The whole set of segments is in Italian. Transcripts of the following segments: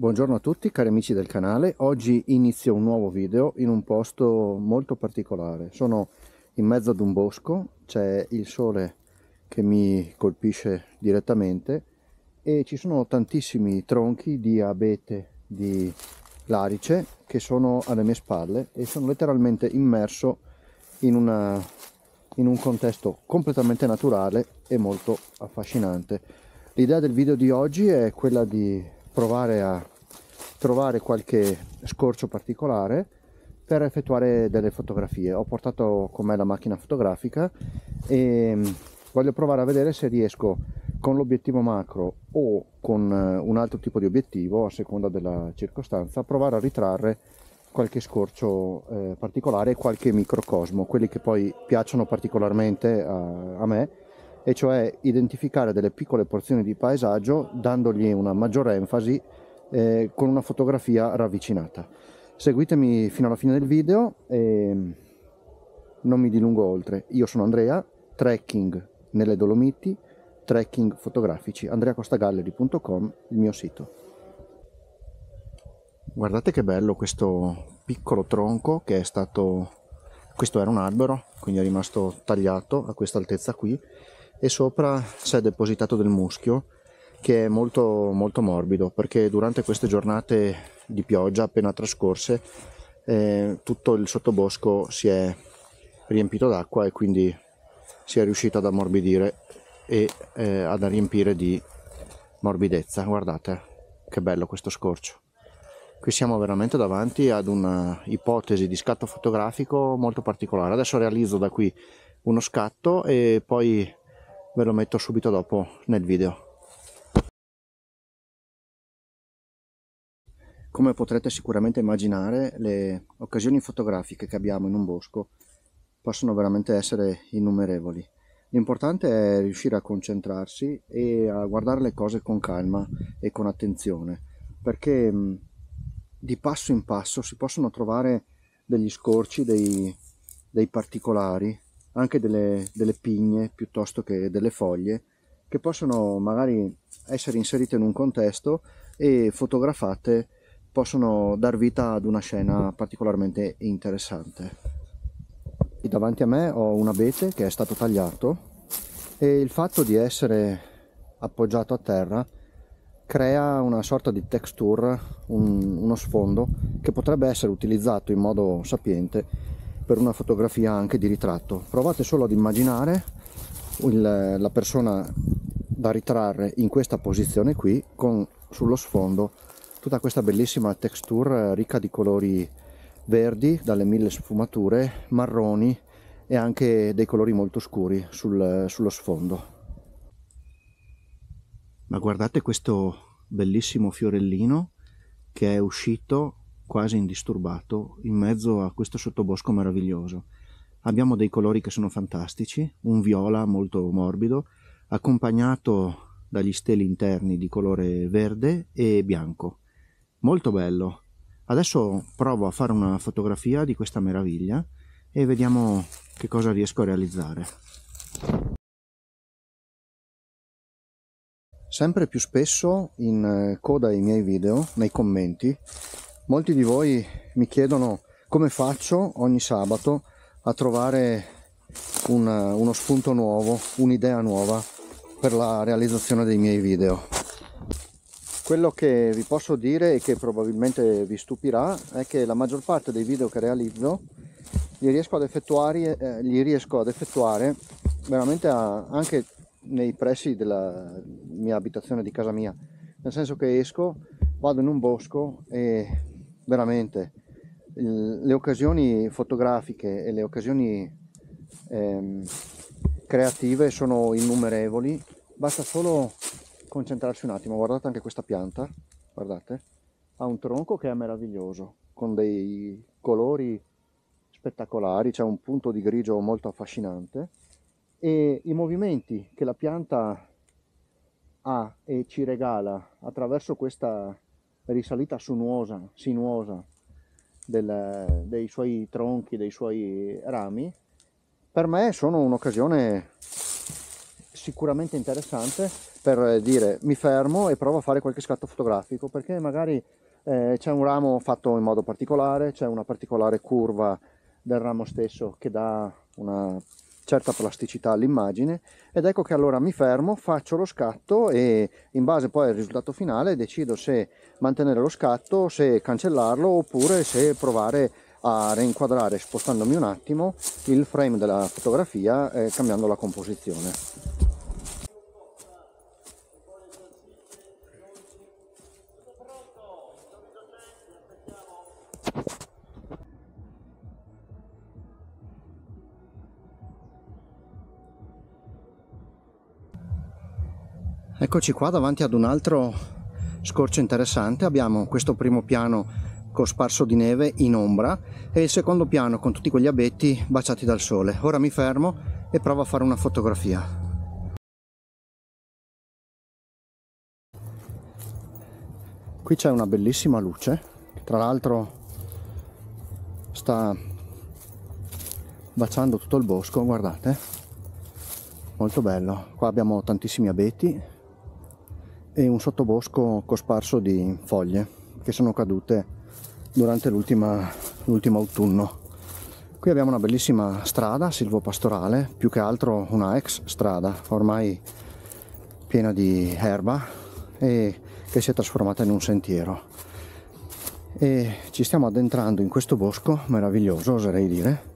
Buongiorno a tutti cari amici del canale, oggi inizio un nuovo video in un posto molto particolare, sono in mezzo ad un bosco, c'è il sole che mi colpisce direttamente e ci sono tantissimi tronchi di abete di larice che sono alle mie spalle e sono letteralmente immerso in, una, in un contesto completamente naturale e molto affascinante. L'idea del video di oggi è quella di provare a trovare qualche scorcio particolare per effettuare delle fotografie. Ho portato con me la macchina fotografica e mm, voglio provare a vedere se riesco con l'obiettivo macro o con eh, un altro tipo di obiettivo a seconda della circostanza a provare a ritrarre qualche scorcio eh, particolare qualche microcosmo quelli che poi piacciono particolarmente a, a me e cioè identificare delle piccole porzioni di paesaggio dandogli una maggiore enfasi eh, con una fotografia ravvicinata. Seguitemi fino alla fine del video e non mi dilungo oltre. Io sono Andrea, trekking nelle Dolomiti, trekking fotografici, andreacostagallery.com, il mio sito. Guardate che bello questo piccolo tronco che è stato... questo era un albero, quindi è rimasto tagliato a questa altezza qui e sopra si è depositato del muschio che è molto molto morbido perché durante queste giornate di pioggia appena trascorse eh, tutto il sottobosco si è riempito d'acqua e quindi si è riuscito ad ammorbidire e eh, ad riempire di morbidezza guardate che bello questo scorcio qui siamo veramente davanti ad un'ipotesi di scatto fotografico molto particolare adesso realizzo da qui uno scatto e poi ve lo metto subito dopo nel video. Come potrete sicuramente immaginare, le occasioni fotografiche che abbiamo in un bosco possono veramente essere innumerevoli. L'importante è riuscire a concentrarsi e a guardare le cose con calma e con attenzione, perché mm, di passo in passo si possono trovare degli scorci, dei, dei particolari anche delle, delle pigne piuttosto che delle foglie che possono magari essere inserite in un contesto e fotografate possono dar vita ad una scena particolarmente interessante. E davanti a me ho un abete che è stato tagliato e il fatto di essere appoggiato a terra crea una sorta di texture, un, uno sfondo che potrebbe essere utilizzato in modo sapiente per una fotografia anche di ritratto. Provate solo ad immaginare il, la persona da ritrarre in questa posizione qui con sullo sfondo tutta questa bellissima texture eh, ricca di colori verdi dalle mille sfumature, marroni e anche dei colori molto scuri sul, sullo sfondo. Ma guardate questo bellissimo fiorellino che è uscito quasi indisturbato in mezzo a questo sottobosco meraviglioso. Abbiamo dei colori che sono fantastici, un viola molto morbido, accompagnato dagli steli interni di colore verde e bianco. Molto bello. Adesso provo a fare una fotografia di questa meraviglia e vediamo che cosa riesco a realizzare. Sempre più spesso in eh, coda ai miei video, nei commenti, Molti di voi mi chiedono come faccio ogni sabato a trovare un, uno spunto nuovo, un'idea nuova per la realizzazione dei miei video. Quello che vi posso dire e che probabilmente vi stupirà è che la maggior parte dei video che realizzo li riesco ad effettuare, eh, li riesco ad effettuare veramente a, anche nei pressi della mia abitazione di casa mia, nel senso che esco, vado in un bosco e veramente il, le occasioni fotografiche e le occasioni ehm, creative sono innumerevoli, basta solo concentrarsi un attimo, guardate anche questa pianta, guardate, ha un tronco che è meraviglioso, con dei colori spettacolari, c'è un punto di grigio molto affascinante e i movimenti che la pianta ha e ci regala attraverso questa risalita sinuosa, sinuosa del, dei suoi tronchi, dei suoi rami, per me sono un'occasione sicuramente interessante per dire mi fermo e provo a fare qualche scatto fotografico perché magari eh, c'è un ramo fatto in modo particolare, c'è una particolare curva del ramo stesso che dà una certa plasticità all'immagine ed ecco che allora mi fermo, faccio lo scatto e in base poi al risultato finale decido se mantenere lo scatto, se cancellarlo oppure se provare a reinquadrare spostandomi un attimo il frame della fotografia eh, cambiando la composizione. Eccoci qua davanti ad un altro scorcio interessante, abbiamo questo primo piano cosparso di neve in ombra e il secondo piano con tutti quegli abetti baciati dal sole. Ora mi fermo e provo a fare una fotografia. Qui c'è una bellissima luce, tra l'altro sta baciando tutto il bosco, guardate, molto bello. Qua abbiamo tantissimi abeti, e un sottobosco cosparso di foglie che sono cadute durante l'ultimo autunno. Qui abbiamo una bellissima strada silvopastorale, più che altro una ex strada, ormai piena di erba e che si è trasformata in un sentiero. E ci stiamo addentrando in questo bosco meraviglioso, oserei dire.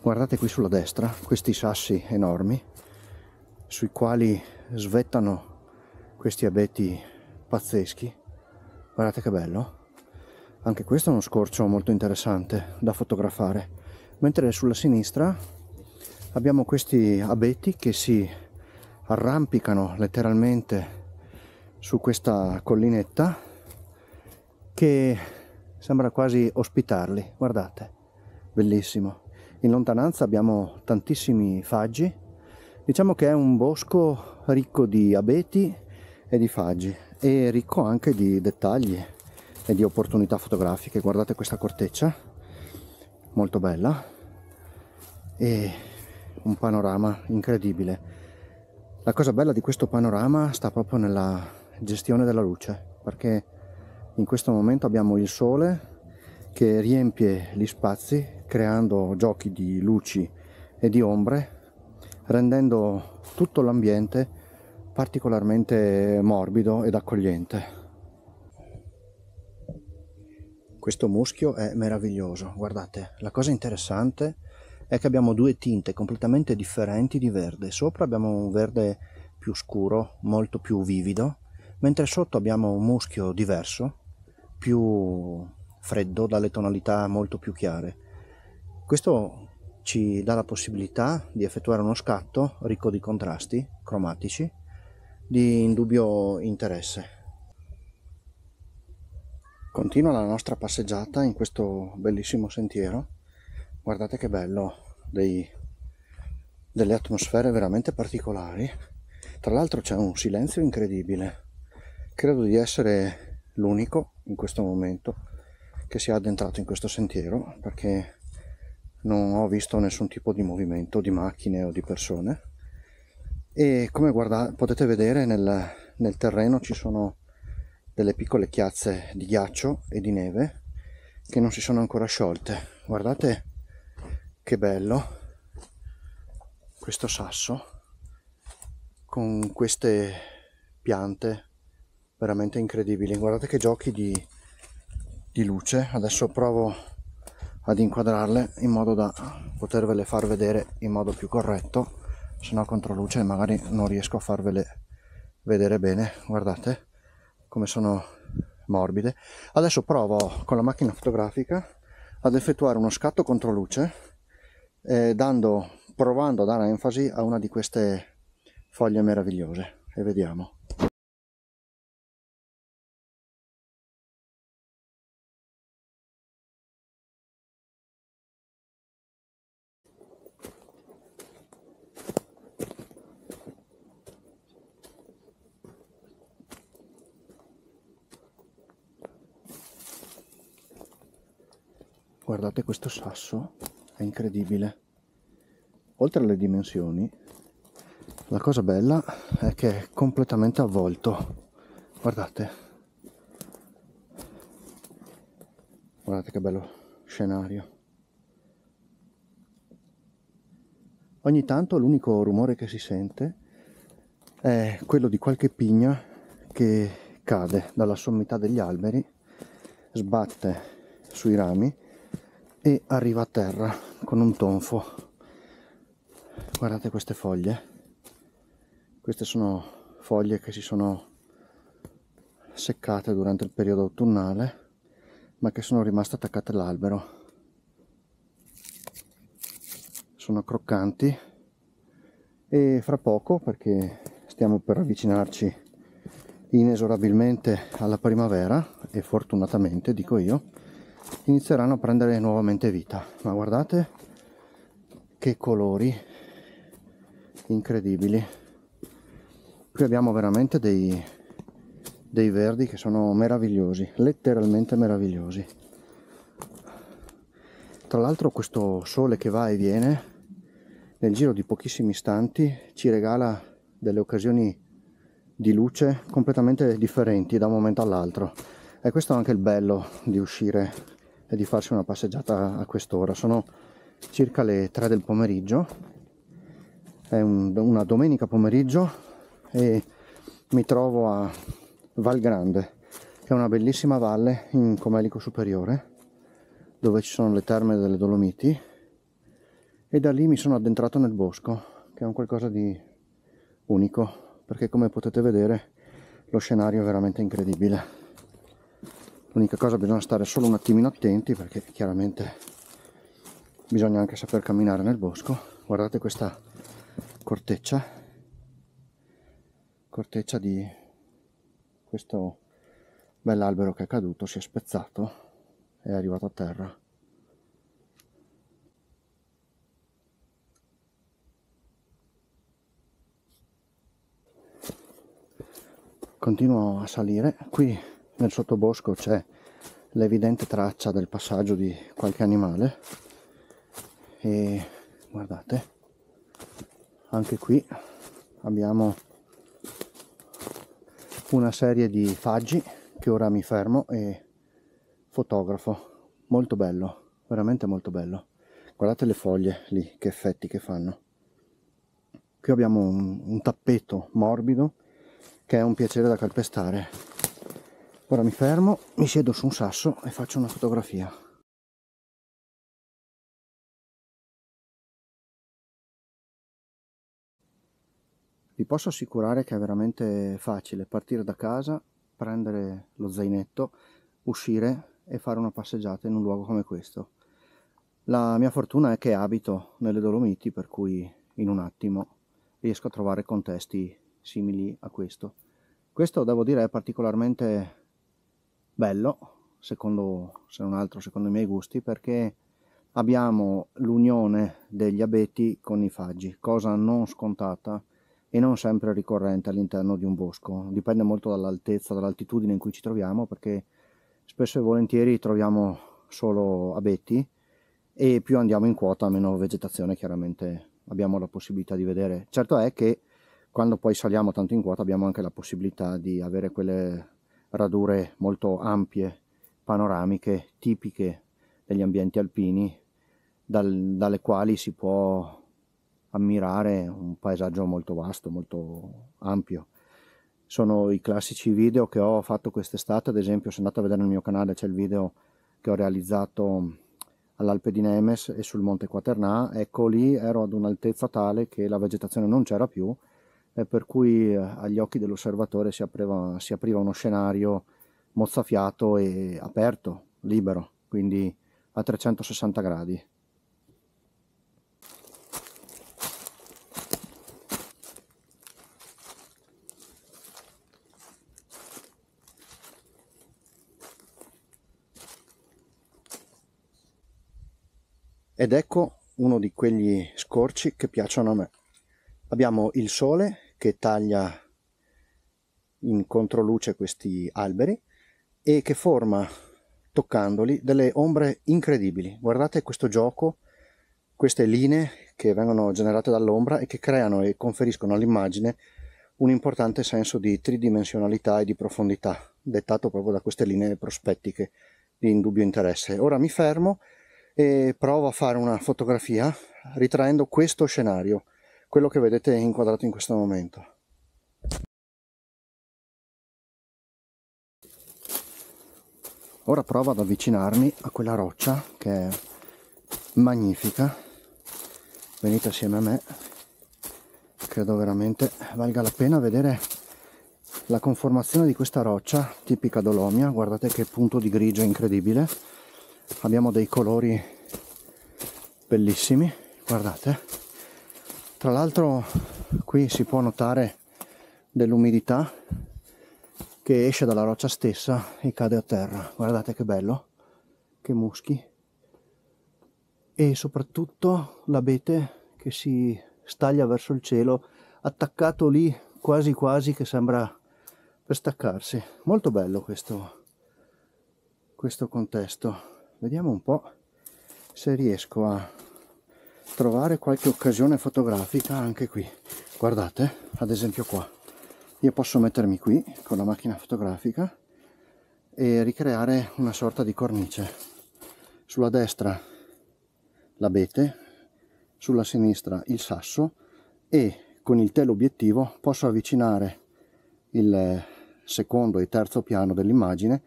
Guardate qui sulla destra questi sassi enormi sui quali svettano questi abeti pazzeschi guardate che bello anche questo è uno scorcio molto interessante da fotografare mentre sulla sinistra abbiamo questi abeti che si arrampicano letteralmente su questa collinetta che sembra quasi ospitarli guardate bellissimo in lontananza abbiamo tantissimi faggi diciamo che è un bosco ricco di abeti e di faggi e ricco anche di dettagli e di opportunità fotografiche. Guardate questa corteccia, molto bella e un panorama incredibile. La cosa bella di questo panorama sta proprio nella gestione della luce, perché in questo momento abbiamo il sole che riempie gli spazi creando giochi di luci e di ombre, rendendo tutto l'ambiente particolarmente morbido ed accogliente. Questo muschio è meraviglioso, guardate, la cosa interessante è che abbiamo due tinte completamente differenti di verde, sopra abbiamo un verde più scuro, molto più vivido, mentre sotto abbiamo un muschio diverso, più freddo, dalle tonalità molto più chiare. Questo ci dà la possibilità di effettuare uno scatto ricco di contrasti cromatici di indubbio interesse. Continua la nostra passeggiata in questo bellissimo sentiero. Guardate che bello, dei, delle atmosfere veramente particolari. Tra l'altro c'è un silenzio incredibile. Credo di essere l'unico in questo momento che sia addentrato in questo sentiero perché non ho visto nessun tipo di movimento di macchine o di persone e come guarda, potete vedere nel, nel terreno ci sono delle piccole chiazze di ghiaccio e di neve che non si sono ancora sciolte guardate che bello questo sasso con queste piante veramente incredibili guardate che giochi di, di luce adesso provo ad inquadrarle in modo da potervele far vedere in modo più corretto se no contro luce magari non riesco a farvele vedere bene guardate come sono morbide adesso provo con la macchina fotografica ad effettuare uno scatto contro luce eh, dando, provando a dare enfasi a una di queste foglie meravigliose e vediamo guardate questo sasso, è incredibile. Oltre alle dimensioni, la cosa bella è che è completamente avvolto. Guardate. Guardate che bello scenario. Ogni tanto l'unico rumore che si sente è quello di qualche pigna che cade dalla sommità degli alberi, sbatte sui rami e arriva a terra con un tonfo guardate queste foglie queste sono foglie che si sono seccate durante il periodo autunnale ma che sono rimaste attaccate all'albero sono croccanti e fra poco perché stiamo per avvicinarci inesorabilmente alla primavera e fortunatamente dico io inizieranno a prendere nuovamente vita ma guardate che colori incredibili qui abbiamo veramente dei, dei verdi che sono meravigliosi letteralmente meravigliosi tra l'altro questo sole che va e viene nel giro di pochissimi istanti ci regala delle occasioni di luce completamente differenti da un momento all'altro e questo è anche il bello di uscire e di farsi una passeggiata a quest'ora. Sono circa le 3 del pomeriggio, è un, una domenica pomeriggio e mi trovo a Val Grande, che è una bellissima valle in Comelico Superiore, dove ci sono le terme delle Dolomiti e da lì mi sono addentrato nel bosco che è un qualcosa di unico perché come potete vedere lo scenario è veramente incredibile l'unica cosa bisogna stare solo un attimino attenti perché chiaramente bisogna anche saper camminare nel bosco guardate questa corteccia corteccia di questo bell'albero che è caduto si è spezzato e è arrivato a terra continuo a salire qui nel sottobosco c'è l'evidente traccia del passaggio di qualche animale e guardate anche qui abbiamo una serie di faggi che ora mi fermo e fotografo molto bello veramente molto bello guardate le foglie lì che effetti che fanno qui abbiamo un, un tappeto morbido che è un piacere da calpestare Ora mi fermo, mi siedo su un sasso e faccio una fotografia. Vi posso assicurare che è veramente facile partire da casa, prendere lo zainetto, uscire e fare una passeggiata in un luogo come questo. La mia fortuna è che abito nelle Dolomiti, per cui in un attimo riesco a trovare contesti simili a questo. Questo devo dire è particolarmente bello, secondo, se non altro secondo i miei gusti, perché abbiamo l'unione degli abeti con i faggi, cosa non scontata e non sempre ricorrente all'interno di un bosco. Dipende molto dall'altezza, dall'altitudine in cui ci troviamo, perché spesso e volentieri troviamo solo abeti e più andiamo in quota meno vegetazione chiaramente abbiamo la possibilità di vedere. Certo è che quando poi saliamo tanto in quota abbiamo anche la possibilità di avere quelle radure molto ampie, panoramiche, tipiche degli ambienti alpini, dal, dalle quali si può ammirare un paesaggio molto vasto, molto ampio. Sono i classici video che ho fatto quest'estate, ad esempio se andate a vedere nel mio canale c'è il video che ho realizzato all'Alpe di Nemes e sul Monte Quaternà, ecco lì ero ad un'altezza tale che la vegetazione non c'era più eh, per cui eh, agli occhi dell'osservatore si apriva, si apriva uno scenario mozzafiato e aperto, libero, quindi a 360 gradi. Ed ecco uno di quegli scorci che piacciono a me. Abbiamo il sole che taglia in controluce questi alberi e che forma toccandoli delle ombre incredibili. Guardate questo gioco, queste linee che vengono generate dall'ombra e che creano e conferiscono all'immagine un importante senso di tridimensionalità e di profondità, dettato proprio da queste linee prospettiche di indubbio interesse. Ora mi fermo e provo a fare una fotografia ritraendo questo scenario quello che vedete inquadrato in questo momento. Ora provo ad avvicinarmi a quella roccia che è magnifica. Venite assieme a me. Credo veramente valga la pena vedere la conformazione di questa roccia tipica d'Olomia. Guardate che punto di grigio incredibile. Abbiamo dei colori bellissimi. Guardate. Tra l'altro qui si può notare dell'umidità che esce dalla roccia stessa e cade a terra. Guardate che bello, che muschi. E soprattutto l'abete che si staglia verso il cielo, attaccato lì quasi quasi che sembra per staccarsi. Molto bello questo, questo contesto. Vediamo un po' se riesco a trovare qualche occasione fotografica anche qui guardate ad esempio qua io posso mettermi qui con la macchina fotografica e ricreare una sorta di cornice sulla destra l'abete sulla sinistra il sasso e con il teleobiettivo posso avvicinare il secondo e terzo piano dell'immagine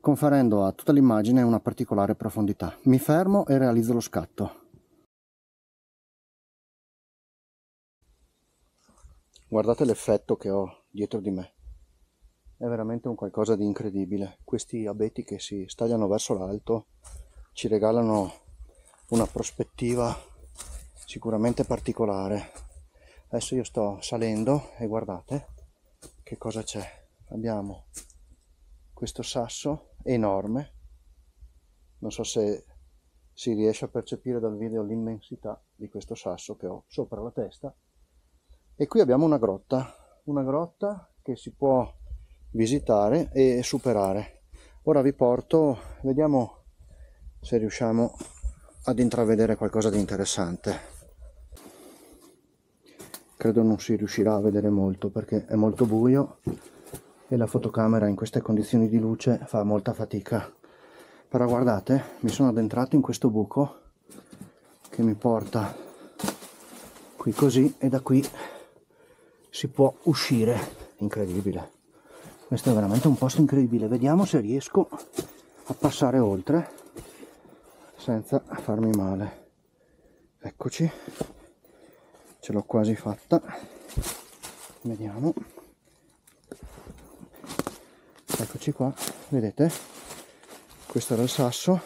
conferendo a tutta l'immagine una particolare profondità mi fermo e realizzo lo scatto Guardate l'effetto che ho dietro di me. È veramente un qualcosa di incredibile. Questi abeti che si stagliano verso l'alto ci regalano una prospettiva sicuramente particolare. Adesso io sto salendo e guardate che cosa c'è. Abbiamo questo sasso enorme. Non so se si riesce a percepire dal video l'immensità di questo sasso che ho sopra la testa e qui abbiamo una grotta una grotta che si può visitare e superare ora vi porto vediamo se riusciamo ad intravedere qualcosa di interessante credo non si riuscirà a vedere molto perché è molto buio e la fotocamera in queste condizioni di luce fa molta fatica però guardate mi sono addentrato in questo buco che mi porta qui così e da qui si può uscire incredibile questo è veramente un posto incredibile vediamo se riesco a passare oltre senza farmi male eccoci ce l'ho quasi fatta vediamo eccoci qua vedete questo era il sasso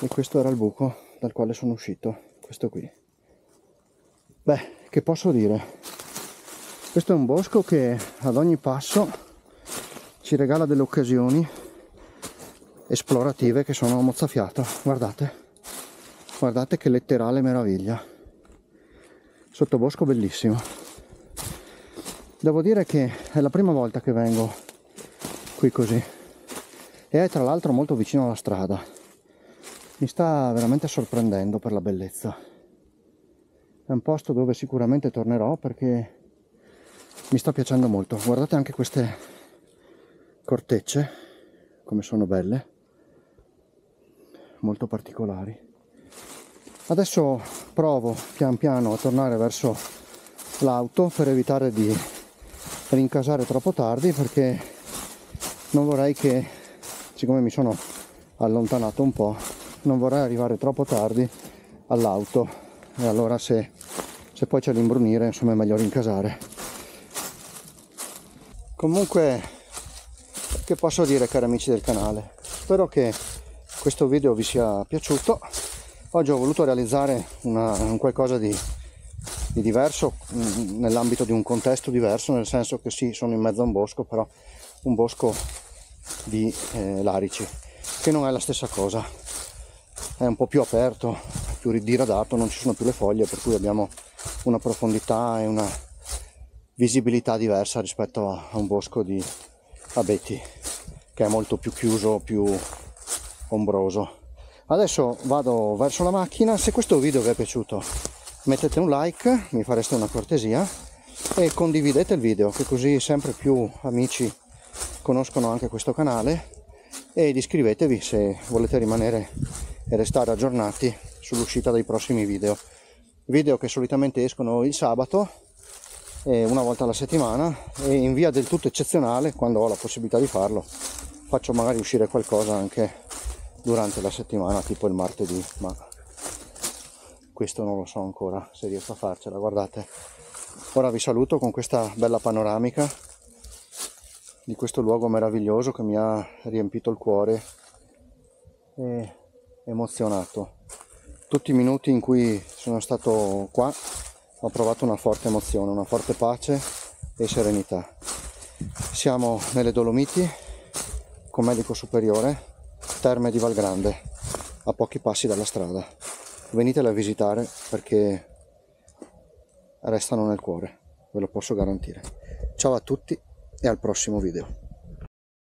e questo era il buco dal quale sono uscito questo qui beh che posso dire questo è un bosco che ad ogni passo ci regala delle occasioni esplorative che sono mozzafiato guardate guardate che letterale meraviglia sottobosco bellissimo devo dire che è la prima volta che vengo qui così e è tra l'altro molto vicino alla strada mi sta veramente sorprendendo per la bellezza è un posto dove sicuramente tornerò perché mi sta piacendo molto guardate anche queste cortecce come sono belle molto particolari adesso provo pian piano a tornare verso l'auto per evitare di rincasare troppo tardi perché non vorrei che siccome mi sono allontanato un po' non vorrei arrivare troppo tardi all'auto e allora se, se poi c'è l'imbrunire insomma è meglio rincasare comunque che posso dire cari amici del canale spero che questo video vi sia piaciuto oggi ho voluto realizzare una, un qualcosa di, di diverso mm, nell'ambito di un contesto diverso nel senso che sì sono in mezzo a un bosco però un bosco di eh, larici che non è la stessa cosa è un po' più aperto più diradato non ci sono più le foglie per cui abbiamo una profondità e una visibilità diversa rispetto a un bosco di abeti che è molto più chiuso, più ombroso. Adesso vado verso la macchina, se questo video vi è piaciuto mettete un like, mi fareste una cortesia e condividete il video che così sempre più amici conoscono anche questo canale ed iscrivetevi se volete rimanere e restare aggiornati sull'uscita dei prossimi video. Video che solitamente escono il sabato eh, una volta alla settimana e in via del tutto eccezionale, quando ho la possibilità di farlo, faccio magari uscire qualcosa anche durante la settimana, tipo il martedì, ma questo non lo so ancora se riesco a farcela, guardate. Ora vi saluto con questa bella panoramica di questo luogo meraviglioso che mi ha riempito il cuore e emozionato. Tutti i minuti in cui sono stato qua ho provato una forte emozione, una forte pace e serenità. Siamo nelle Dolomiti con medico superiore, Terme di Valgrande, a pochi passi dalla strada. Venitele a visitare perché restano nel cuore, ve lo posso garantire. Ciao a tutti e al prossimo video.